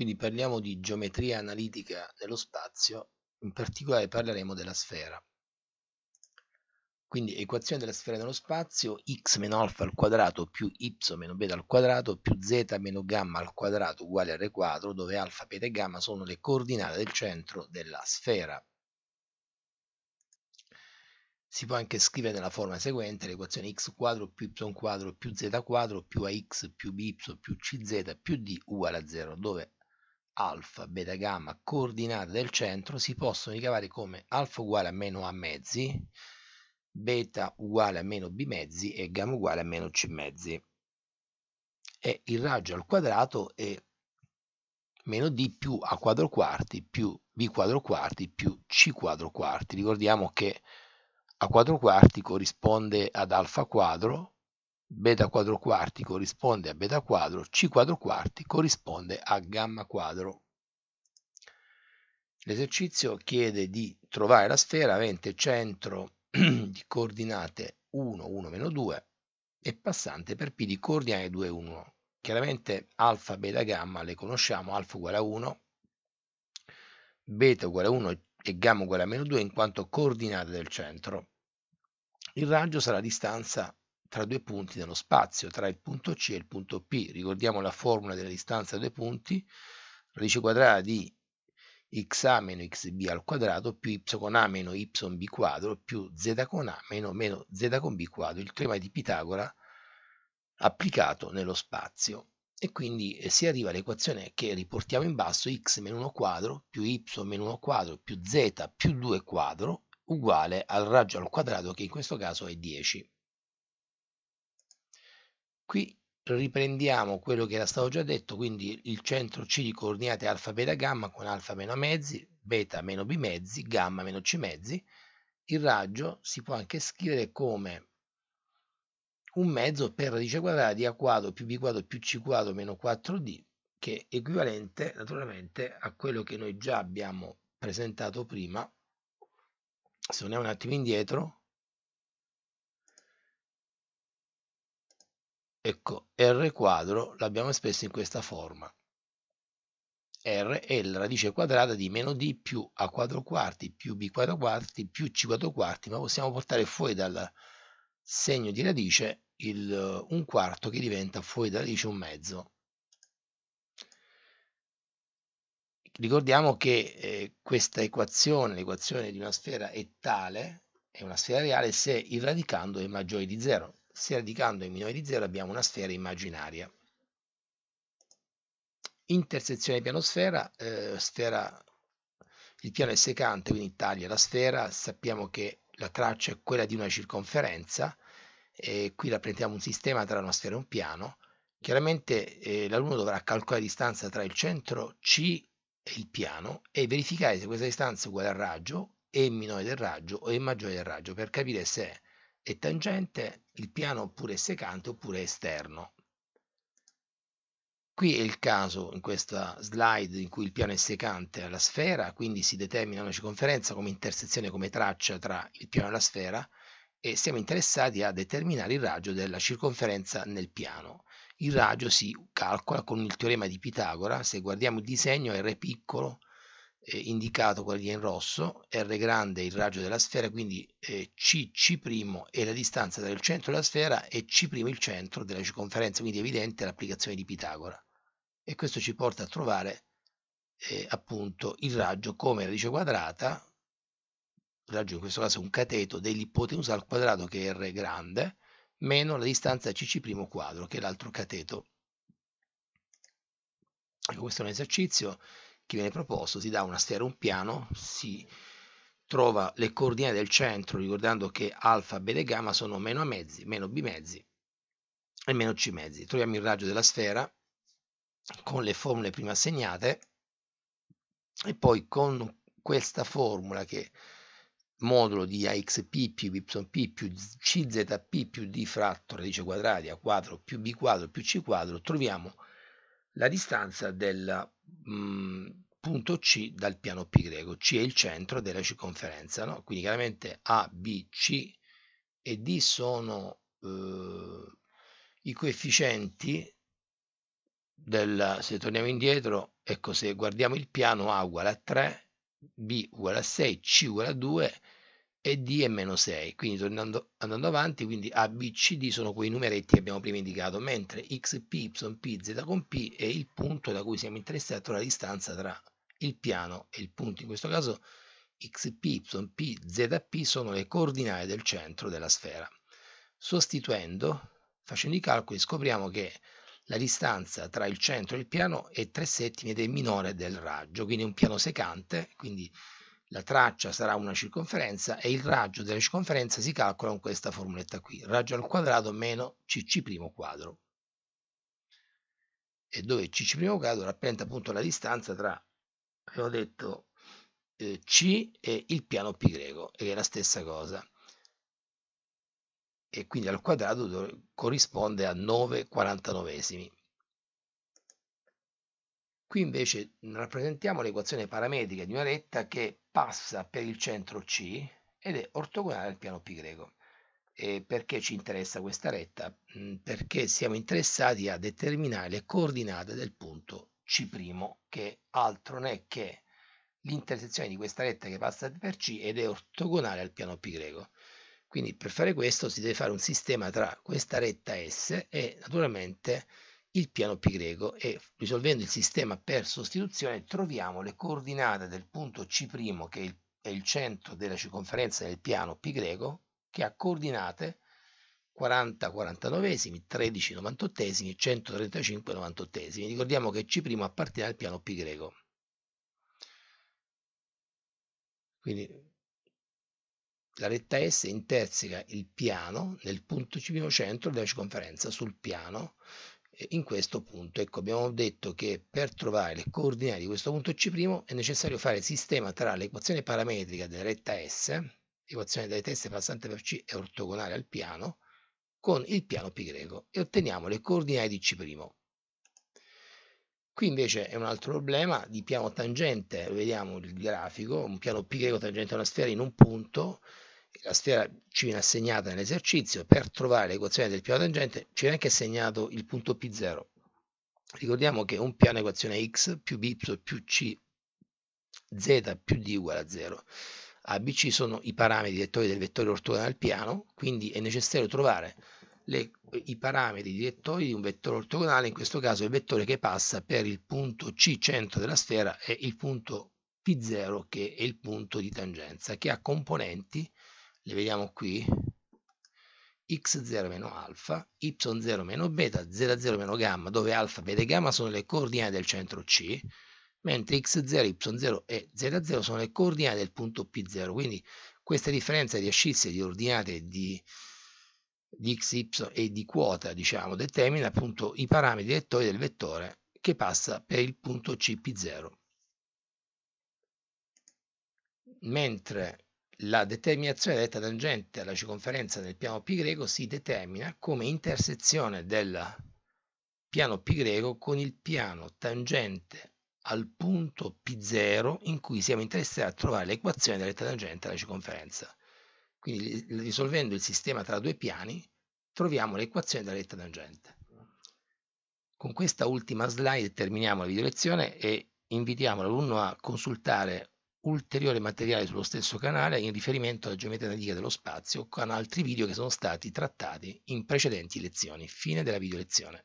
Quindi parliamo di geometria analitica nello spazio, in particolare parleremo della sfera. Quindi equazione della sfera nello spazio, x meno alfa al quadrato più y meno beta al quadrato più z meno gamma al quadrato uguale a r quadro, dove alfa, beta e gamma sono le coordinate del centro della sfera. Si può anche scrivere nella forma seguente l'equazione x quadro più y quadro più z quadro più ax più by più cz più d uguale a 0, dove alfa, beta gamma, coordinate del centro si possono ricavare come alfa uguale a meno a mezzi, beta uguale a meno b mezzi e gamma uguale a meno c mezzi. E il raggio al quadrato è meno d più a quadro quarti più b quadro quarti più c quadro quarti. Ricordiamo che a quadro quarti corrisponde ad alfa quadro beta quadro quarti corrisponde a beta quadro, C quadro quarti corrisponde a gamma quadro. L'esercizio chiede di trovare la sfera avente centro di coordinate 1, 1, meno 2 e passante per P di coordinate 2, 1. Chiaramente alfa, beta, gamma le conosciamo, alfa uguale a 1, beta uguale a 1 e gamma uguale a meno 2 in quanto coordinate del centro. Il raggio sarà distanza tra due punti nello spazio, tra il punto C e il punto P. Ricordiamo la formula della distanza a due punti, radice quadrata di x a meno xb al quadrato più y con a meno yb quadro più z con a meno meno z con b quadro, il teorema di Pitagora applicato nello spazio. E quindi eh, si arriva all'equazione che riportiamo in basso x meno 1 quadro più y meno 1 quadro più z più 2 quadro uguale al raggio al quadrato che in questo caso è 10. Qui riprendiamo quello che era stato già detto, quindi il centro C di coordinate alfa, beta, gamma con alfa meno mezzi, beta meno b mezzi, gamma meno c mezzi. Il raggio si può anche scrivere come un mezzo per radice quadrata di a quadro più b quadro più c quadro meno 4d, che è equivalente naturalmente a quello che noi già abbiamo presentato prima. Se andiamo un attimo indietro, Ecco, R quadro l'abbiamo espresso in questa forma. R è la radice quadrata di meno d più a quadro quarti più b quadro quarti più c quadro quarti, ma possiamo portare fuori dal segno di radice il, eh, un quarto che diventa fuori dalla radice un mezzo. Ricordiamo che eh, questa equazione, l'equazione di una sfera è tale, è una sfera reale se il radicando è maggiore di 0. Se radicando è minore di 0 abbiamo una sfera immaginaria. Intersezione pianosfera, eh, sfera, il piano è secante, quindi taglia la sfera, sappiamo che la traccia è quella di una circonferenza, e qui rappresentiamo un sistema tra una sfera e un piano. Chiaramente eh, l'alunno dovrà calcolare la distanza tra il centro C e il piano e verificare se questa distanza è uguale al raggio, è minore del raggio o è maggiore del raggio per capire se è e tangente il piano oppure secante oppure esterno. Qui è il caso in questa slide in cui il piano è secante alla sfera, quindi si determina una circonferenza come intersezione, come traccia tra il piano e la sfera e siamo interessati a determinare il raggio della circonferenza nel piano. Il raggio si calcola con il teorema di Pitagora, se guardiamo il disegno è re piccolo eh, indicato con la in rosso, R grande il raggio della sfera, quindi eh, C, C' è la distanza tra il centro della sfera e C' il centro della circonferenza, quindi evidente l'applicazione di Pitagora. E questo ci porta a trovare eh, appunto il raggio come radice quadrata, il raggio in questo caso è un cateto dell'ipotenusa al quadrato che è R grande, meno la distanza CC' quadro che è l'altro cateto. Ecco, questo è un esercizio che viene proposto, si dà una sfera, un piano, si trova le coordinate del centro, ricordando che alfa, beta e gamma sono meno a mezzi, meno b mezzi e meno c mezzi. Troviamo il raggio della sfera con le formule prima assegnate e poi con questa formula che modulo di axp più yp più czp più d fratto radice quadrata a quadro più b quadro più c quadro troviamo la distanza della Mm, punto C dal piano P greco. C è il centro della circonferenza, no? quindi chiaramente A, B, C e D sono eh, i coefficienti del, se torniamo indietro, ecco se guardiamo il piano A uguale a 3, B uguale a 6, C uguale a 2 e D è meno 6, quindi tornando, andando avanti, quindi A, B, C, D sono quei numeretti che abbiamo prima indicato, mentre X, P, Y, P, Z con P è il punto da cui siamo interessati, la distanza tra il piano e il punto, in questo caso X, P, Y, P, Z, P sono le coordinate del centro della sfera. Sostituendo, facendo i calcoli, scopriamo che la distanza tra il centro e il piano è 3 settimi ed è minore del raggio, quindi è un piano secante, quindi la traccia sarà una circonferenza e il raggio della circonferenza si calcola con questa formuletta qui, raggio al quadrato meno cc' primo quadro, e dove cc' primo quadro rappresenta appunto la distanza tra, abbiamo detto, eh, c e il piano π, greco, che è la stessa cosa, e quindi al quadrato corrisponde a 9 quarantanovesimi. Qui invece rappresentiamo l'equazione parametrica di una retta che passa per il centro C ed è ortogonale al piano π. E perché ci interessa questa retta? Mm, perché siamo interessati a determinare le coordinate del punto C', che altro non è che l'intersezione di questa retta che passa per C ed è ortogonale al piano π. Quindi per fare questo si deve fare un sistema tra questa retta S e naturalmente il piano π e risolvendo il sistema per sostituzione troviamo le coordinate del punto C' che è il, centro della circonferenza del piano π che ha coordinate 40 49 13 98 e 135 98 ricordiamo che C' appartiene al piano π quindi la retta S interseca il piano nel punto C' centro della circonferenza sul piano in questo punto. Ecco, abbiamo detto che per trovare le coordinate di questo punto C' è necessario fare il sistema tra l'equazione parametrica della retta S, equazione della retta S passante per C è ortogonale al piano, con il piano π e otteniamo le coordinate di C'. Qui invece è un altro problema di piano tangente, vediamo il grafico, un piano π tangente a una sfera in un punto, la sfera ci viene assegnata nell'esercizio, per trovare l'equazione del piano tangente ci viene anche assegnato il punto P0. Ricordiamo che un piano equazione x più b più c z più d uguale a 0. ABC sono i parametri direttori del vettore ortogonale al piano, quindi è necessario trovare le, i parametri direttori di un vettore ortogonale, in questo caso il vettore che passa per il punto C centro della sfera e il punto P0 che è il punto di tangenza, che ha componenti le vediamo qui, x0 meno alfa, y0 meno beta, z0 meno gamma, dove alfa, beta e gamma sono le coordinate del centro C, mentre x0, y0 e z0 sono le coordinate del punto P0, quindi questa differenza di ascisse di ordinate di, di x, y e di quota, diciamo, determina appunto i parametri vettori del vettore che passa per il punto C P0. Mentre la determinazione della retta tangente alla circonferenza del piano greco si determina come intersezione del piano greco con il piano tangente al punto P0 in cui siamo interessati a trovare l'equazione della retta tangente alla circonferenza. Quindi risolvendo il sistema tra due piani troviamo l'equazione della retta tangente. Con questa ultima slide terminiamo la video lezione e invitiamo l'alunno a consultare ulteriore materiale sullo stesso canale in riferimento alla geometria analitica dello spazio con altri video che sono stati trattati in precedenti lezioni. Fine della video lezione.